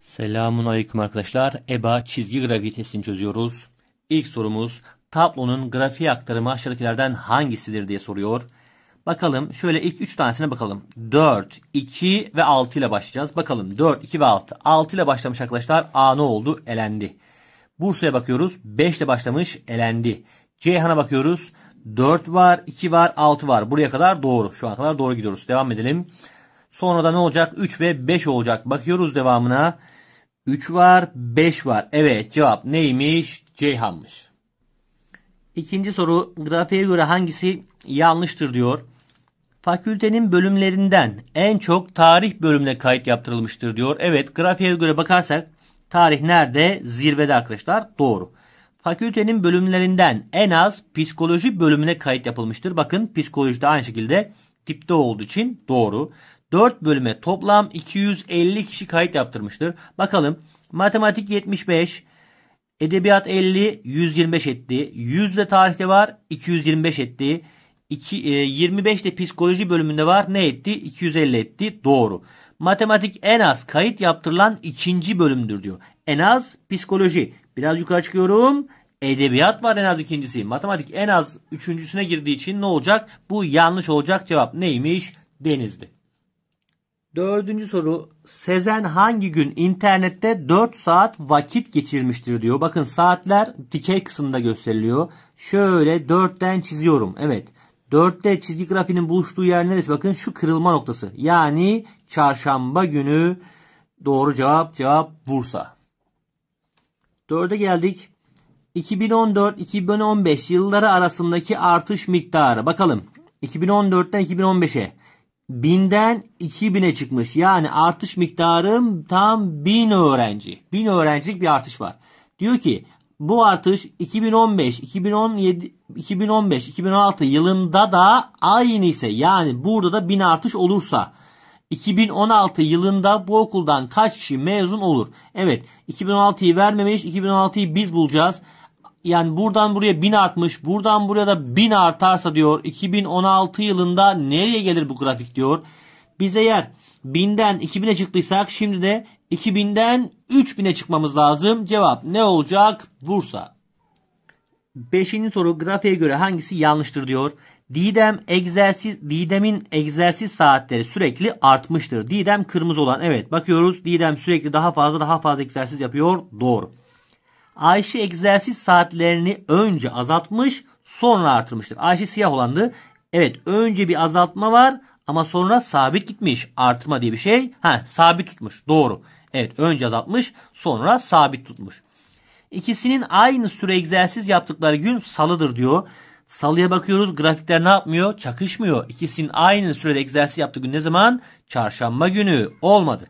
Selamun aleyküm arkadaşlar. EBA çizgi grafiği testini çözüyoruz. İlk sorumuz tablonun grafiği aktarımı aşağıdakilerden hangisidir diye soruyor. Bakalım şöyle ilk 3 tanesine bakalım. 4, 2 ve 6 ile başlayacağız. Bakalım 4, 2 ve 6. 6 ile başlamış arkadaşlar. A ne oldu? Elendi. Bursa'ya bakıyoruz. 5 ile başlamış. Elendi. Ceyhan'a bakıyoruz. 4 var, 2 var, 6 var. Buraya kadar doğru. Şu an kadar doğru gidiyoruz. Devam edelim. Sonra da ne olacak? 3 ve 5 olacak. Bakıyoruz devamına. 3 var, 5 var. Evet cevap neymiş? Ceyhan'mış. İkinci soru grafiğe göre hangisi yanlıştır diyor. Fakültenin bölümlerinden en çok tarih bölümüne kayıt yaptırılmıştır diyor. Evet grafiğe göre bakarsak tarih nerede? Zirvede arkadaşlar doğru. Fakültenin bölümlerinden en az psikoloji bölümüne kayıt yapılmıştır. Bakın psikoloji de aynı şekilde tipte olduğu için doğru. 4 bölüme toplam 250 kişi kayıt yaptırmıştır. Bakalım matematik 75, edebiyat 50, 125 etti. 100 de tarihte var 225 etti. 2, e, 25 de psikoloji bölümünde var ne etti? 250 etti. Doğru. Matematik en az kayıt yaptırılan ikinci bölümdür diyor. En az psikoloji. Biraz yukarı çıkıyorum. Edebiyat var en az ikincisi. Matematik en az üçüncüsüne girdiği için ne olacak? Bu yanlış olacak cevap neymiş? Denizli. Dördüncü soru. Sezen hangi gün internette 4 saat vakit geçirmiştir diyor. Bakın saatler dikey kısımda gösteriliyor. Şöyle 4'ten çiziyorum. Evet. 4'te çizgi grafiğinin buluştuğu yer neresi? Bakın şu kırılma noktası. Yani çarşamba günü doğru cevap cevap Bursa. 4'e geldik. 2014-2015 yılları arasındaki artış miktarı. Bakalım. 2014'ten 2015'e binden 2000'e çıkmış. Yani artış miktarım tam 1000 öğrenci. 1000 öğrencilik bir artış var. Diyor ki bu artış 2015, 2017, 2015, 2016 yılında da aynı ise yani burada da 1000 artış olursa 2016 yılında bu okuldan kaç kişi mezun olur? Evet 2016'yı vermemiş 2016'yı biz bulacağız yani buradan buraya 1000 artmış. Buradan buraya da 1000 artarsa diyor 2016 yılında nereye gelir bu grafik diyor. Biz eğer 1000'den 2000'e çıktıysak şimdi de 2000'den 3000'e çıkmamız lazım. Cevap ne olacak? Bursa. Beşinci soru grafiğe göre hangisi yanlıştır diyor. Didem egzersiz Didem'in egzersiz saatleri sürekli artmıştır. Didem kırmızı olan evet bakıyoruz. Didem sürekli daha fazla daha fazla egzersiz yapıyor. Doğru. Ayşe egzersiz saatlerini önce azaltmış sonra artırmıştır. Ayşe siyah olandı. Evet önce bir azaltma var ama sonra sabit gitmiş. Artırma diye bir şey. Ha sabit tutmuş. Doğru. Evet önce azaltmış sonra sabit tutmuş. İkisinin aynı süre egzersiz yaptıkları gün salıdır diyor. Salıya bakıyoruz grafikler ne yapmıyor? Çakışmıyor. İkisinin aynı sürede egzersiz yaptığı gün ne zaman? Çarşamba günü olmadı.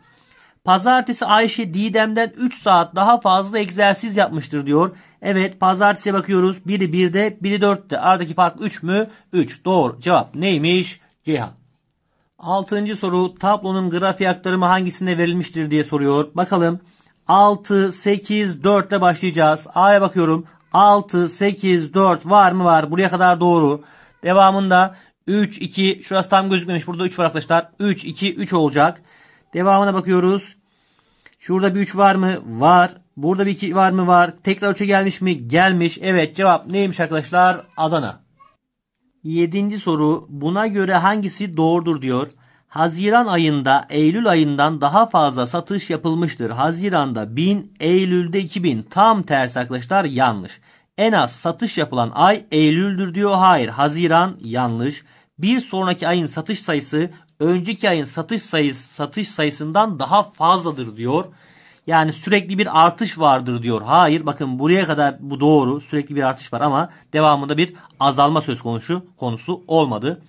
Pazartesi Ayşe Didem'den 3 saat daha fazla egzersiz yapmıştır diyor. Evet pazartesiye bakıyoruz. Biri 1'de biri 4'te. Aradaki fark 3 mü? 3. Doğru. Cevap neymiş? Ceyhan. Altıncı soru tablonun grafiği aktarımı hangisinde verilmiştir diye soruyor. Bakalım 6, 8, 4 ile başlayacağız. A'ya bakıyorum. 6, 8, 4 var mı var? Buraya kadar doğru. Devamında 3, 2 şurası tam gözükmemiş. Burada 3 var arkadaşlar. 3, 2, 3 olacak. Devamına bakıyoruz. Şurada bir 3 var mı? Var. Burada bir 2 var mı? Var. Tekrar 3'e gelmiş mi? Gelmiş. Evet cevap neymiş arkadaşlar? Adana. 7. soru buna göre hangisi doğrudur diyor. Haziran ayında Eylül ayından daha fazla satış yapılmıştır. Haziranda 1000, Eylül'de 2000. Tam ters arkadaşlar yanlış. En az satış yapılan ay Eylül'dür diyor. Hayır Haziran yanlış. Bir sonraki ayın satış sayısı önceki ayın satış sayısı satış sayısından daha fazladır diyor. Yani sürekli bir artış vardır diyor. Hayır bakın buraya kadar bu doğru. Sürekli bir artış var ama devamında bir azalma söz konusu konusu olmadı.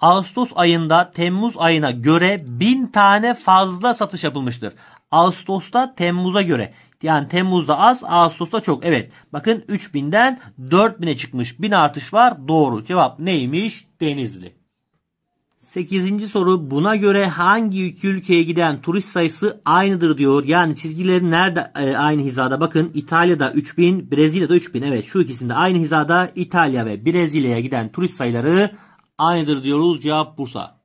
Ağustos ayında Temmuz ayına göre 1000 tane fazla satış yapılmıştır. Ağustos'ta Temmuz'a göre yani Temmuz'da az Ağustos'ta çok. Evet bakın 3000'den 4000'e çıkmış. 1000 artış var doğru. Cevap neymiş? Denizli. 8. soru buna göre hangi iki ülkeye giden turist sayısı aynıdır diyor. Yani çizgileri nerede e, aynı hizada bakın İtalya'da 3000 Brezilya'da 3000 evet şu ikisinde aynı hizada İtalya ve Brezilya'ya giden turist sayıları aynıdır diyoruz cevap Bursa.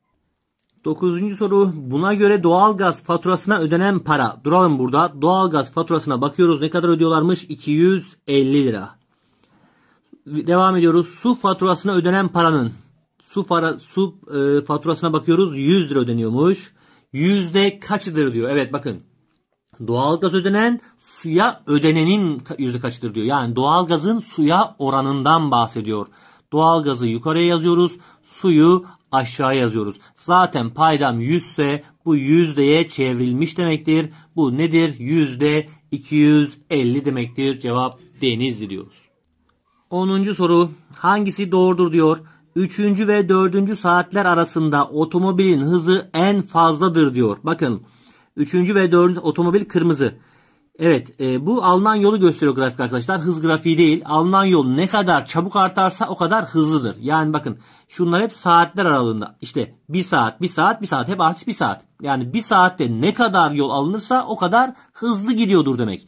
9. soru buna göre doğalgaz faturasına ödenen para duralım burada doğalgaz faturasına bakıyoruz ne kadar ödüyorlarmış 250 lira. Devam ediyoruz su faturasına ödenen paranın su, fara, su e, faturasına bakıyoruz 100 lira ödeniyormuş. Yüzde kaçıdır diyor. Evet bakın doğalgaz ödenen suya ödenenin yüzde kaçtır diyor. Yani doğalgazın suya oranından bahsediyor. Doğalgazı yukarıya yazıyoruz. Suyu aşağıya yazıyoruz. Zaten paydam 100 ise bu yüzdeye çevrilmiş demektir. Bu nedir? Yüzde 250 demektir. Cevap Denizli diyoruz. 10. soru hangisi doğrudur diyor. 3. ve 4. saatler arasında otomobilin hızı en fazladır diyor. Bakın 3. ve 4. otomobil kırmızı. Evet e, bu alınan yolu gösteriyor grafik arkadaşlar. Hız grafiği değil. Alınan yol ne kadar çabuk artarsa o kadar hızlıdır. Yani bakın şunlar hep saatler aralığında. İşte 1 saat 1 saat 1 saat hep artış 1 saat. Yani 1 saatte ne kadar yol alınırsa o kadar hızlı gidiyordur demek.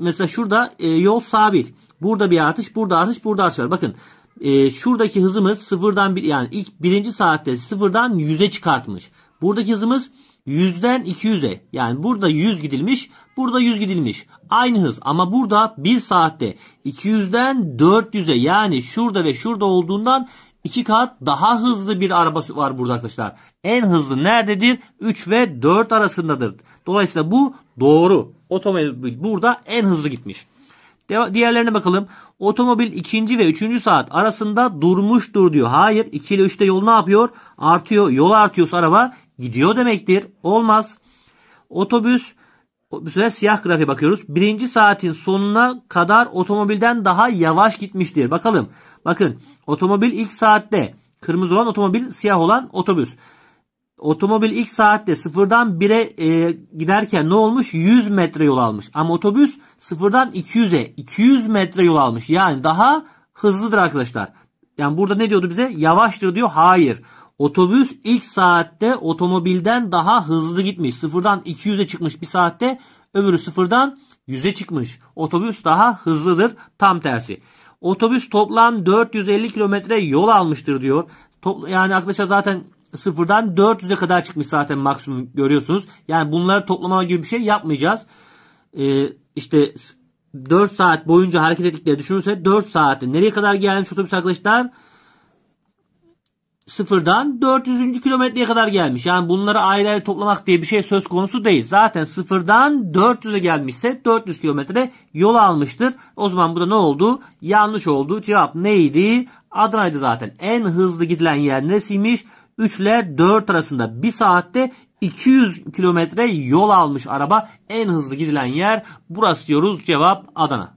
Mesela şurada e, yol sabit. Burada bir artış burada artış burada artış var. Bakın e, şuradaki hızımız sıfırdan bir yani ilk birinci saatte sıfırdan 100'e çıkartmış. Buradaki hızımız 100'den 200'e yani burada 100 gidilmiş burada 100 gidilmiş. Aynı hız ama burada bir saatte 200'den 400'e yani şurada ve şurada olduğundan iki kat daha hızlı bir araba var burada arkadaşlar. En hızlı nerededir? 3 ve 4 arasındadır. Dolayısıyla bu doğru. Otomobil burada en hızlı gitmiş. Diğerlerine bakalım. Otomobil 2. ve 3. saat arasında durmuştur diyor. Hayır 2 ile 3'te yol ne yapıyor? Artıyor. Yol artıyorsa araba gidiyor demektir. Olmaz. Otobüs bu sefer siyah grafiğe bakıyoruz. Birinci saatin sonuna kadar otomobilden daha yavaş gitmiştir. Bakalım. Bakın otomobil ilk saatte kırmızı olan otomobil siyah olan otobüs. Otomobil ilk saatte sıfırdan 1'e e, giderken ne olmuş? 100 metre yol almış. Ama otobüs sıfırdan 200'e 200 metre yol almış. Yani daha hızlıdır arkadaşlar. Yani burada ne diyordu bize? Yavaştır diyor. Hayır. Otobüs ilk saatte otomobilden daha hızlı gitmiş. Sıfırdan 200'e çıkmış bir saatte. Öbürü sıfırdan 100'e çıkmış. Otobüs daha hızlıdır. Tam tersi. Otobüs toplam 450 kilometre yol almıştır diyor. yani arkadaşlar zaten sıfırdan 400'e kadar çıkmış zaten maksimum görüyorsunuz. Yani bunları toplama gibi bir şey yapmayacağız. Ee, işte 4 saat boyunca hareket ettikleri düşünürse 4 saate nereye kadar gelmiş otobüs arkadaşlar? Sıfırdan 400. kilometreye kadar gelmiş. Yani bunları ayrı ayrı toplamak diye bir şey söz konusu değil. Zaten sıfırdan 400'e gelmişse 400 kilometre yol almıştır. O zaman bu da ne oldu? Yanlış oldu. Cevap neydi? Adana'ydı zaten. En hızlı gidilen yer neresiymiş? 3 ile 4 arasında 1 saatte 200 kilometre yol almış araba. En hızlı gidilen yer burası diyoruz. Cevap Adana.